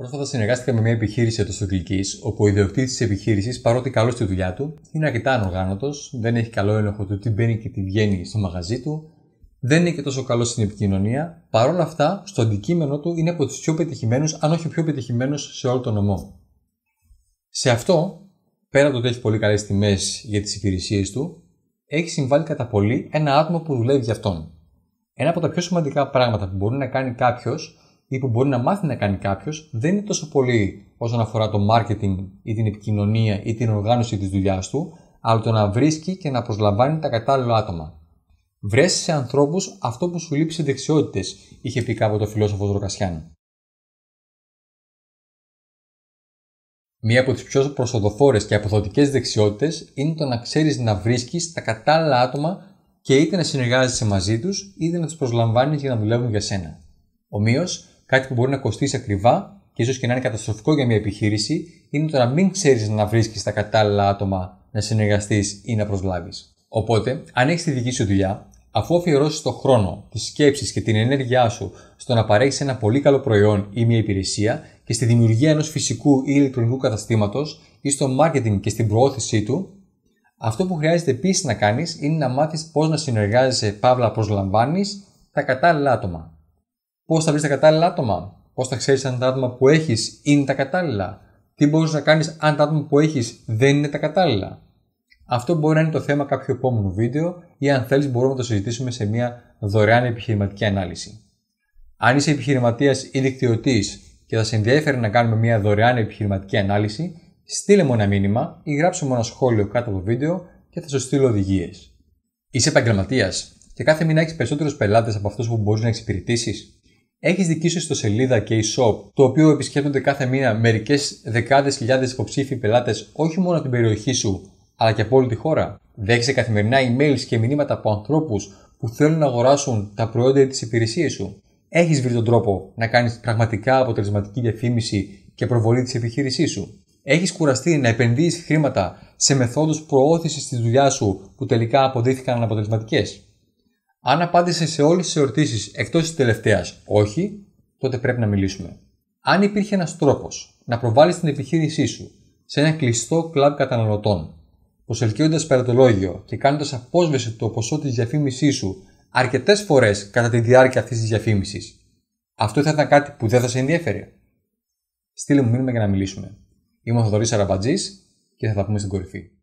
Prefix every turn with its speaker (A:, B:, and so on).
A: Πρόσφατα συνεργάστηκα με μια επιχείρηση εντός όπου ο ιδιοκτήτης της επιχείρησης, παρότι καλός στη δουλειά του, είναι αρκετά ανοργάνωτος, δεν έχει καλό έλεγχο του τι μπαίνει και τι βγαίνει στο μαγαζί του, δεν είναι και τόσο καλός στην επικοινωνία, παρόλα αυτά στο αντικείμενο του είναι από τους πιο πετυχημένους, αν όχι πιο πετυχημένου σε όλο τον νομό. Σε αυτό, πέρα από το ότι έχει πολύ καλές τιμές για τις υπηρεσίες του, έχει συμβάλει κατά πολύ ένα άτομο που δουλεύει για αυτόν. Ένα από τα πιο σημαντικά πράγματα που μπορεί να κάνει κάποιος ή που μπορεί να μάθει να κάνει κάποιος δεν είναι τόσο πολύ όσον αφορά το marketing ή την επικοινωνία ή την οργάνωση της δουλειάς του, αλλά το να βρίσκει και να προσλαμβάνει τα κατάλληλα άτομα. Βρέσει σε ανθρώπους αυτό που σου λείπει σε δεξιότητες, είχε πει κάποτε ο φιλόσοφος Ροκασιάν. Μία από τις πιο προσοδοφόρες και αποδοτικές δεξιότητες είναι το να ξέρεις να βρίσκεις τα κατάλληλα άτομα και είτε να συνεργάζεσαι μαζί τους είτε να τους προσλαμβάνεις για να δουλεύουν για σένα. Ομοίως, κάτι που μπορεί να κοστίσει ακριβά και ίσως και να είναι καταστροφικό για μια επιχείρηση, είναι το να μην ξέρεις να βρίσκεις τα κατάλληλα άτομα να συνεργαστείς ή να προσλάβεις. Οπότε, αν έχεις τη δική σου δουλειά, αφού αφιερώσεις τον χρόνο, τις σκέψεις και την ενέργειά σου στο να παρέχεις ένα πολύ καλό προϊόν ή μια υπηρεσία και στη δημιουργία ενός φυσικού ή ηλεκτρονικού καταστήματος ή στο marketing και στην προώθησή του, αυτό που χρειάζεται επίσης να κάνεις είναι να μάθεις πώς να συνεργάζεσαι παύλα προσλαμβάνεις τα κατάλληλα άτομα. Πώς θα βρεις τα κατάλληλα άτομα, πώς θα ξέρεις αν τα άτομα που έχεις είναι τα κατάλληλα, τι μπορεί να κάνεις αν τα άτομα που έχεις δεν είναι τα κατάλληλα. Αυτό μπορεί να είναι το θέμα κάποιου επόμενου βίντεο ή αν θέλεις μπορούμε να το συζητήσουμε σε μια δωρεάν επιχειρηματική ανάλυση. Αν είσαι επιχειρηματίας ή δικτυωτής και θα σε ενδιαφέρει να κάνουμε μια δωρεάν επιχειρηματική ανάλυση, στείλε μου ένα μήνυμα ή γράψε μου ένα σχόλιο κάτω από το βίντεο και θα σου στείλω οδηγίες. Είσαι επαγγελματίας και κάθε μήνα έχεις περισσότερους πελάτες από αυτούς που μπορείς να εξυπηρετήσεις. Έχεις δική σου ιστοσελίδα και e-shop, το οποίο επισκέπτονται κάθε μήνα μερικές δεκάδες χιλιάδες υποψήφιοι πελάτες όχι μόνο από την περιοχή σου, αλλά και από όλη τη χώρα. Δέχεσαι καθημερινά email και μηνύματα από ανθρώπους που θέλουν να αγοράσουν τα προϊόντα ή τις υπηρεσίες σου. Έχεις βρει τον τρόπο να κάνεις πραγματικά αποτελεσματική διαφήμιση και προβολή της επιχείρησής σου. Έχεις κουραστεί να επενδύεις χρήματα σε μεθόδους προώθησης της δουλειάς σου που τελικά αποδείχθηκαν αποτελεσματικές. Αν απάντησε σε όλες τις ερωτήσεις εκτός της τελευταίας όχι, τότε πρέπει να μιλήσουμε. Αν υπήρχε ένας τρόπος να προβάλλεις την επιχείρησή σου σε ένα κλειστό κλαμπ καταναλωτών, προσελκύοντας περατολόγιο και κάνοντας απόσβεση το ποσό της διαφήμισής σου αρκετές φορές κατά τη διάρκεια αυτής της διαφήμισης, αυτό θα ήταν κάτι που δεν θα σε ενδιαφέρει. Στείλε μου μήνυμα για να μιλήσουμε. Είμαι ο Θοδωρής Αραμπατζής και θα τα πούμε στην κορυφή.